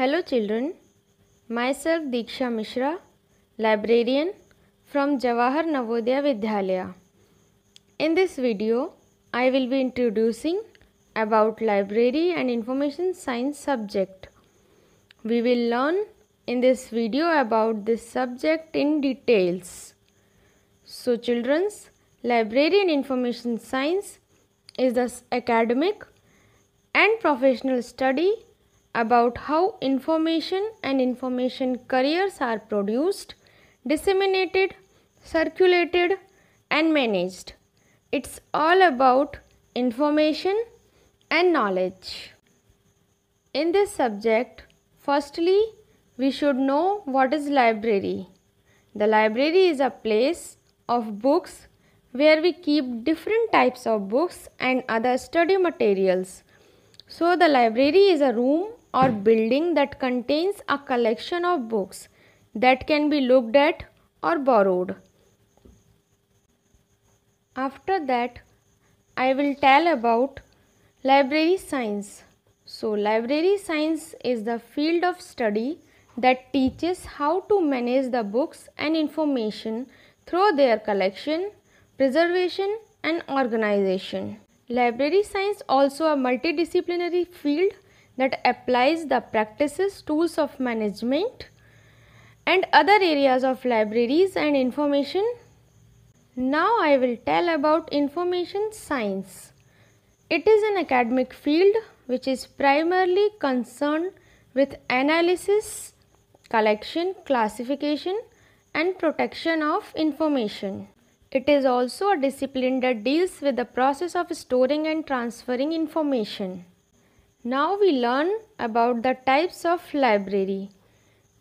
Hello children, myself Diksha Mishra, librarian from Jawahar Navodaya Vidyalaya. In this video, I will be introducing about library and information science subject. We will learn in this video about this subject in details. So children's library and information science is the academic and professional study about how information and information carriers are produced, disseminated, circulated and managed. It's all about information and knowledge. In this subject, firstly, we should know what is library. The library is a place of books where we keep different types of books and other study materials. So the library is a room or building that contains a collection of books that can be looked at or borrowed. After that, I will tell about library science. So, library science is the field of study that teaches how to manage the books and information through their collection, preservation and organization. Library science also a multidisciplinary field that applies the practices, tools of management and other areas of libraries and information. Now I will tell about information science. It is an academic field which is primarily concerned with analysis, collection, classification and protection of information. It is also a discipline that deals with the process of storing and transferring information. Now we learn about the types of library.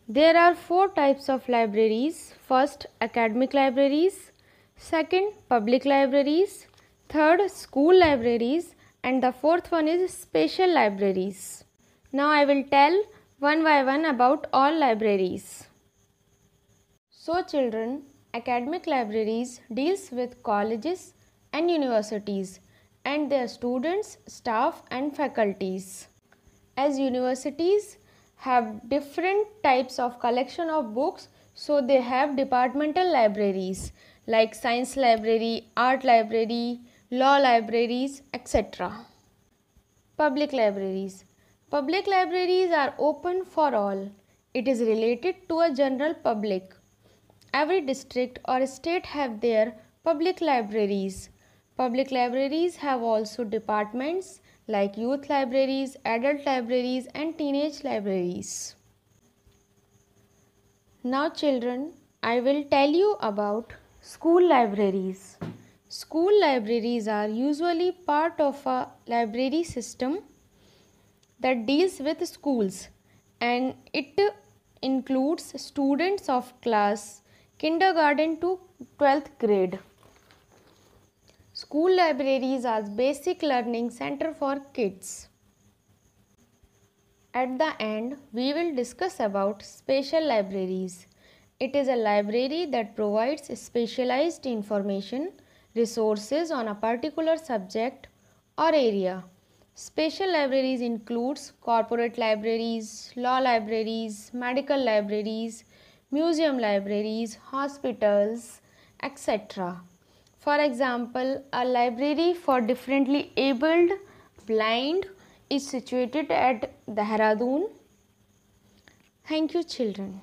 There are four types of libraries. First, academic libraries. Second, public libraries. Third, school libraries. And the fourth one is special libraries. Now I will tell one by one about all libraries. So children, academic libraries deals with colleges and universities and their students, staff and faculties. As universities have different types of collection of books, so they have departmental libraries like science library, art library, law libraries, etc. Public libraries. Public libraries are open for all. It is related to a general public. Every district or state have their public libraries. Public libraries have also departments like youth libraries, adult libraries and teenage libraries. Now children, I will tell you about school libraries. School libraries are usually part of a library system that deals with schools and it includes students of class kindergarten to 12th grade. School libraries are basic learning center for kids. At the end, we will discuss about special libraries. It is a library that provides specialized information, resources on a particular subject or area. Special libraries includes corporate libraries, law libraries, medical libraries, museum libraries, hospitals, etc. For example, a library for differently abled blind is situated at Dehradun. Thank you children.